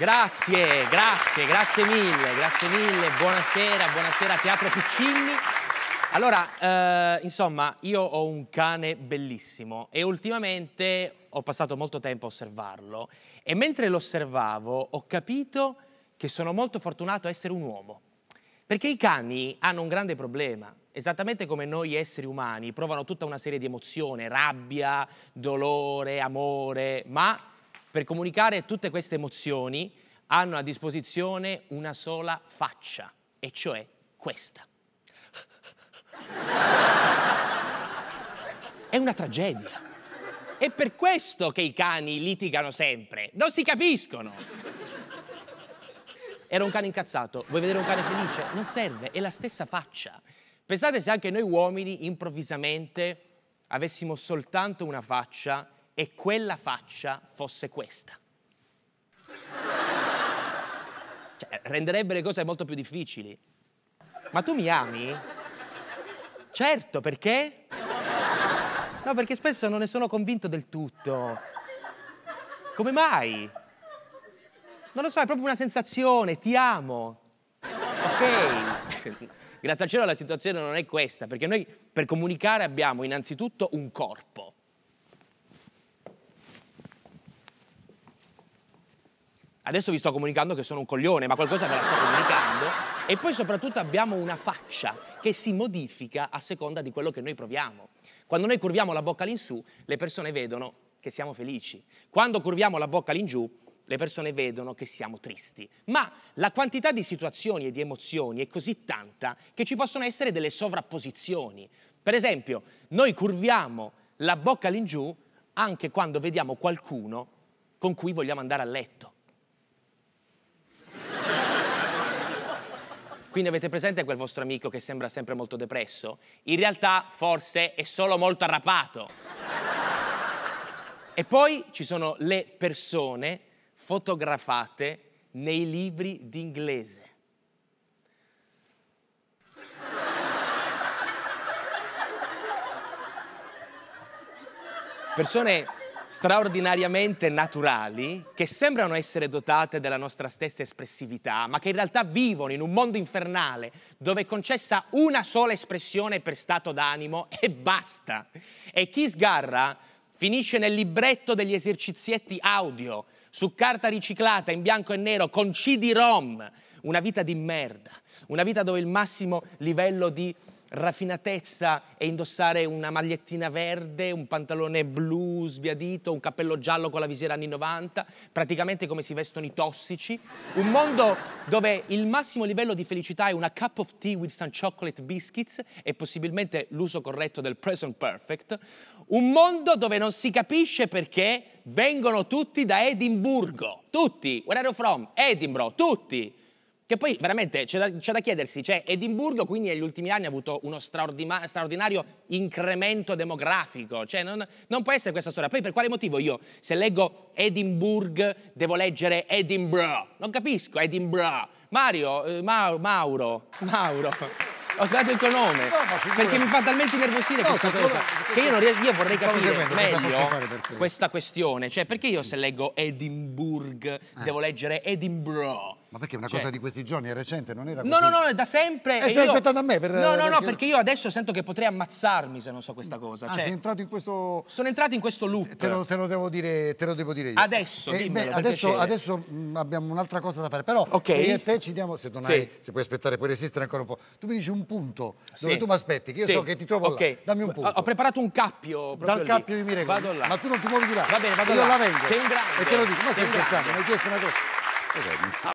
Grazie, grazie, grazie mille, grazie mille, buonasera, buonasera Teatro Piccini. Allora, eh, insomma, io ho un cane bellissimo e ultimamente ho passato molto tempo a osservarlo e mentre lo osservavo ho capito che sono molto fortunato a essere un uomo. Perché i cani hanno un grande problema, esattamente come noi esseri umani, provano tutta una serie di emozioni, rabbia, dolore, amore, ma per comunicare tutte queste emozioni hanno a disposizione una sola faccia, e cioè questa. È una tragedia. È per questo che i cani litigano sempre. Non si capiscono. Era un cane incazzato. Vuoi vedere un cane felice? Non serve, è la stessa faccia. Pensate se anche noi uomini improvvisamente avessimo soltanto una faccia e quella faccia fosse questa. Cioè, renderebbe le cose molto più difficili. Ma tu mi ami? Certo, perché? No, perché spesso non ne sono convinto del tutto. Come mai? Non lo so, è proprio una sensazione, ti amo. Ok. Grazie al cielo la situazione non è questa, perché noi per comunicare abbiamo innanzitutto un corpo adesso vi sto comunicando che sono un coglione, ma qualcosa ve la sto comunicando. E poi soprattutto abbiamo una faccia che si modifica a seconda di quello che noi proviamo. Quando noi curviamo la bocca all'insù, le persone vedono che siamo felici. Quando curviamo la bocca all'ingiù, le persone vedono che siamo tristi. Ma la quantità di situazioni e di emozioni è così tanta che ci possono essere delle sovrapposizioni. Per esempio, noi curviamo la bocca all'ingiù anche quando vediamo qualcuno con cui vogliamo andare a letto. Quindi avete presente quel vostro amico che sembra sempre molto depresso? In realtà forse è solo molto arrapato. e poi ci sono le persone fotografate nei libri d'inglese. Persone straordinariamente naturali che sembrano essere dotate della nostra stessa espressività, ma che in realtà vivono in un mondo infernale dove è concessa una sola espressione per stato d'animo e basta. E chi sgarra finisce nel libretto degli esercizietti audio, su carta riciclata in bianco e nero, con CD-ROM, una vita di merda, una vita dove il massimo livello di raffinatezza è indossare una magliettina verde, un pantalone blu sbiadito, un cappello giallo con la visiera anni 90, praticamente come si vestono i tossici. Un mondo dove il massimo livello di felicità è una cup of tea with some chocolate biscuits e possibilmente l'uso corretto del present perfect. Un mondo dove non si capisce perché vengono tutti da Edimburgo. Tutti, where are you from? Edinburgh, tutti. Che poi veramente c'è da, c'è da chiedersi, cioè Edimburgo quindi negli ultimi anni ha avuto uno straordinario incremento demografico, cioè non, non, può essere questa storia. Poi per quale motivo io se leggo Edimburgo devo leggere Edinburgh? Non capisco, Edinburgh. Mario, eh, Ma- Mauro, Mauro. Ho sbagliato il tuo nome no, perché mi fa talmente nervosire no, questa cosa troppo... che io, riesco, io vorrei capire meglio questa questione. Cioè, perché io sì. se leggo Edinburgh eh. devo leggere Edinburgh? Ma perché è una cioè. cosa di questi giorni è recente, non era così? No, no, no, è da sempre. E, eh, e stai io... aspettando a me per... No, no, eh, perché... no, perché io adesso sento che potrei ammazzarmi se non so questa mm. cosa. Ah, cioè, sei entrato in questo... Sono entrato in questo loop. Te lo, te lo, devo, dire, te lo devo, dire, io. Adesso, eh, dimmelo, beh, adesso, adesso mm, abbiamo un'altra cosa da fare, però okay. se io e te ci diamo... Se non hai, se puoi aspettare, puoi resistere ancora un po'. Tu mi dici un punto sì. dove tu mi aspetti, che io sì. so che ti trovo okay. là. Dammi un punto. Ho preparato un cappio Dal lì. cappio di Mirego. Vado là. Ma tu non ti muovi di là. Va bene, vado io là. Io la vengo. Sei in grande. E te lo dico, ma stai scherzando, mi hai chiesto una cosa.